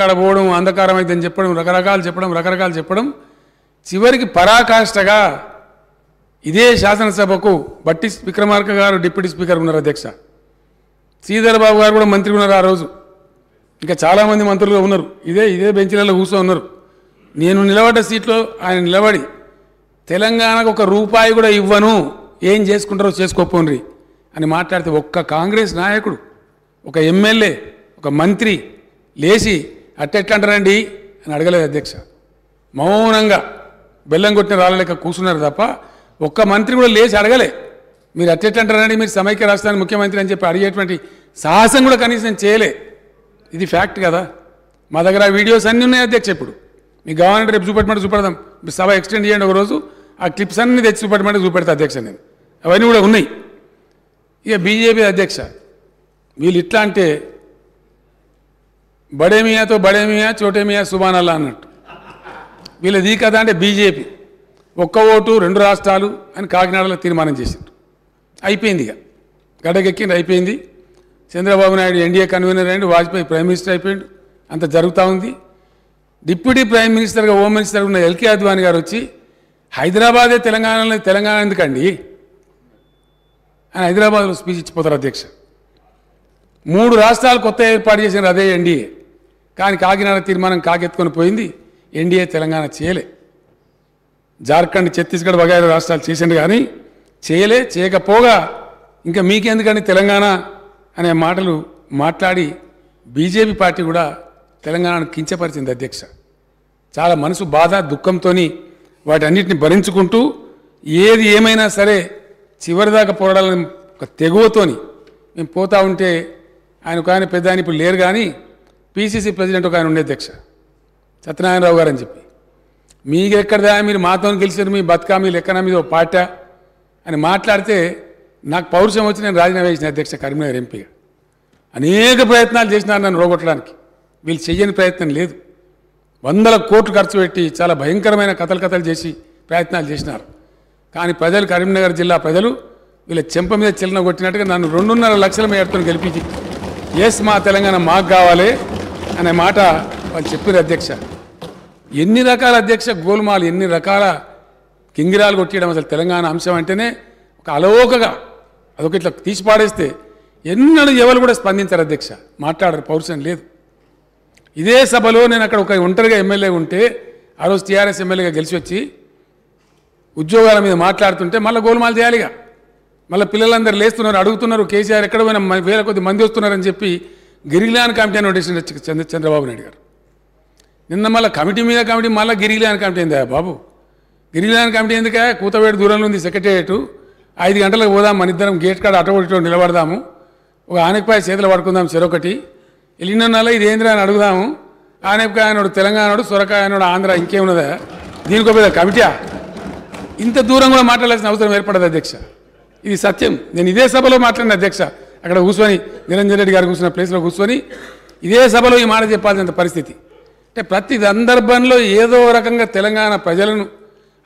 పోవడం అంధకారం అయితే అని చెప్పడం రకరకాలు చెప్పడం రకరకాలు చెప్పడం చివరికి పరాకాష్ఠగా ఇదే శాసనసభకు బట్టి విక్రమార్క గారు డిప్యూటీ స్పీకర్ ఉన్నారు అధ్యక్ష శ్రీధరబాబు గారు కూడా మంత్రి ఉన్నారు ఆ రోజు ఇంకా చాలామంది మంత్రులు ఉన్నారు ఇదే ఇదే బెంచీలలో కూర్చో ఉన్నారు నేను నిలబడ్డ సీట్లో ఆయన నిలబడి తెలంగాణకు ఒక రూపాయి కూడా ఇవ్వను ఏం చేసుకుంటారో చేసుకోపోండ్రి అని మాట్లాడితే ఒక్క కాంగ్రెస్ నాయకుడు ఒక ఎమ్మెల్యే ఒక మంత్రి లేచి అట్టెట్లంటారండి అని అడగలేదు అధ్యక్ష మౌనంగా బెల్లం కొట్టిన రాళ్ళలేక కూర్చున్నారు తప్ప ఒక్క మంత్రి కూడా లేచి అడగలే మీరు అట్టెట్లంటారండి మీరు సమైక్య రాష్ట్రానికి ముఖ్యమంత్రి అని చెప్పి అడిగేటువంటి సాహసం కూడా కనీసం చేయలే ఇది ఫ్యాక్ట్ కదా మా దగ్గర వీడియోస్ అన్నీ ఉన్నాయి అధ్యక్ష ఇప్పుడు మీ గవర్నర్ రేపు చూపెట్టమంటే చూపెడదాం సభ ఎక్స్టెండ్ చేయండి ఒకరోజు ఆ క్లిప్స్ అన్ని తెచ్చి చూపెట్టమంటే చూపెడతా అధ్యక్ష నేను అవన్నీ కూడా ఉన్నాయి ఇక బీజేపీ అధ్యక్ష వీళ్ళు ఇట్లా అంటే బడే మియాతో బడే మియా చోటే మియా సుబాన్ అల్లా అన్నట్టు వీళ్ళది ఈ కథ అంటే బీజేపీ ఒక్క ఓటు రెండు రాష్ట్రాలు అని కాకినాడలో తీర్మానం చేసిండు అయిపోయింది ఇక గడ్డకెక్కింది అయిపోయింది చంద్రబాబు నాయుడు ఎన్డీఏ కన్వీనర్ అయ్యిండు వాజ్పేయి ప్రైమ్ మినిస్టర్ అయిపోయిండు అంత జరుగుతూ ఉంది డిప్యూటీ ప్రైమ్ మినిస్టర్గా హోమ్ మినిస్టర్ ఉన్న ఎల్కే అద్వాని గారు వచ్చి హైదరాబాదే తెలంగాణలో తెలంగాణ ఎందుకండి అని హైదరాబాద్లో స్పీచ్ ఇచ్చిపోతారు అధ్యక్ష మూడు రాష్ట్రాలు కొత్త ఏర్పాటు చేసిన అదే ఎన్డీఏ కానీ కాకినాడ తీర్మానం కాకెత్తుకొని పోయింది ఎన్డీఏ తెలంగాణ చేయలే జార్ఖండ్ ఛత్తీస్గఢ్ వగైరా రాష్ట్రాలు చేసిండు కానీ చేయలే చేయకపోగా ఇంకా మీకెందుకని తెలంగాణ అనే మాటలు మాట్లాడి బీజేపీ పార్టీ కూడా తెలంగాణను కించపరిచింది అధ్యక్ష చాలా మనసు బాధ దుఃఖంతో వాటన్నిటిని భరించుకుంటూ ఏది ఏమైనా సరే చివరిదాకా పోరాడాలని ఒక తెగువతోని మేము పోతా ఉంటే ఆయన కానీ పెద్ద ఆయన ఇప్పుడు లేరు కానీ పీసీసీ ప్రెసిడెంట్ ఒక ఆయన ఉండే అధ్యక్ష సత్యనారాయణరావు గారు అని చెప్పి మీకు ఎక్కడ మీరు మాతో గెలిచారు మీ బతుకా మీ లెక్కన మీద ఒక పాట అని మాట్లాడితే నాకు పౌరుషం వచ్చి నేను రాజీనామా చేసిన అధ్యక్ష కరీంనగర్ ఎంపీగా అనేక ప్రయత్నాలు చేసినారు నన్ను రోగొట్టడానికి వీళ్ళు చెయ్యని ప్రయత్నం లేదు వందల కోట్లు ఖర్చు పెట్టి చాలా భయంకరమైన కథలు కథలు చేసి ప్రయత్నాలు చేసినారు కానీ ప్రజలు కరీంనగర్ జిల్లా ప్రజలు వీళ్ళ చెంప మీద చిల్లన కొట్టినట్టుగా నన్ను రెండున్నర లక్షల మేరతో గెలిపించి ఎస్ మా తెలంగాణ మాకు కావాలి అనే మాట వాళ్ళు చెప్పారు అధ్యక్ష ఎన్ని రకాల అధ్యక్ష గోల్మాలు ఎన్ని రకాల కింగిరాలు కొట్టేయడం అసలు తెలంగాణ అంశం అంటేనే ఒక అలవోకగా అదొక ఇట్లా తీసి పాడేస్తే ఎన్నడు ఎవరు కూడా స్పందించారు అధ్యక్ష మాట్లాడరు పౌరుషం లేదు ఇదే సభలో నేను అక్కడ ఒక ఒంటరిగా ఎమ్మెల్యే ఉంటే ఆ రోజు టీఆర్ఎస్ ఎమ్మెల్యేగా గెలిచి వచ్చి ఉద్యోగాల మీద మాట్లాడుతుంటే మళ్ళీ గోల్మాలు చేయాలిగా మళ్ళీ పిల్లలందరూ లేస్తున్నారు అడుగుతున్నారు కేసీఆర్ ఎక్కడ పోయినా వేల కొద్ది మంది వస్తున్నారని చెప్పి గిరిగిలాన్ కమిటీ అని నోటీస్ చంద్ర చంద్రబాబు నాయుడు గారు నిన్న మళ్ళీ కమిటీ మీద కమిటీ మళ్ళీ గిరిగిలాన్ కమిటీ అయిందా బాబు గిరిగిలాన్ కమిటీ ఎందుక కూతవేడు దూరంలో ఉంది సెక్రటేరియట్ ఐదు గంటలకు పోదాం మన ఇద్దరం గేట్ కాడ అటగొట్టిలో నిలబడదాము ఒక ఆనకపాయ చేతులు పడుకుందాం చెరొకటి వెళ్ళినన్నా ఇది ఏంద్రా అని అడుగుదాము ఆనపకాయ అన్నాడు తెలంగాణడు సొరకాయ అన్నాడు ఆంధ్ర ఇంకేమున్నదా దీనికి ఒక కమిటీయా ఇంత దూరం కూడా మాట్లాడాల్సిన అవసరం ఏర్పడదు అధ్యక్ష ఇది సత్యం నేను ఇదే సభలో మాట్లాడిన అధ్యక్ష అక్కడ కూర్చొని నిరంజన్ రెడ్డి గారు కూర్చున్న ప్లేస్లో కూర్చొని ఇదే సభలో ఈ మాట చెప్పాల్సిన పరిస్థితి అంటే ప్రతి సందర్భంలో ఏదో రకంగా తెలంగాణ ప్రజలను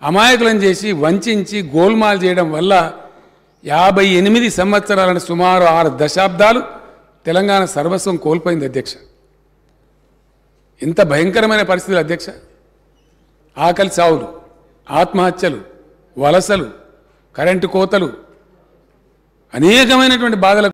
అమాయకులం చేసి వంచి గోల్మాల్ చేయడం వల్ల యాభై ఎనిమిది సంవత్సరాలను సుమారు ఆరు దశాబ్దాలు తెలంగాణ సర్వస్వం కోల్పోయింది అధ్యక్ష ఇంత భయంకరమైన పరిస్థితులు అధ్యక్ష ఆకలి చావులు ఆత్మహత్యలు వలసలు కరెంటు కోతలు అనేకమైనటువంటి బాధలకు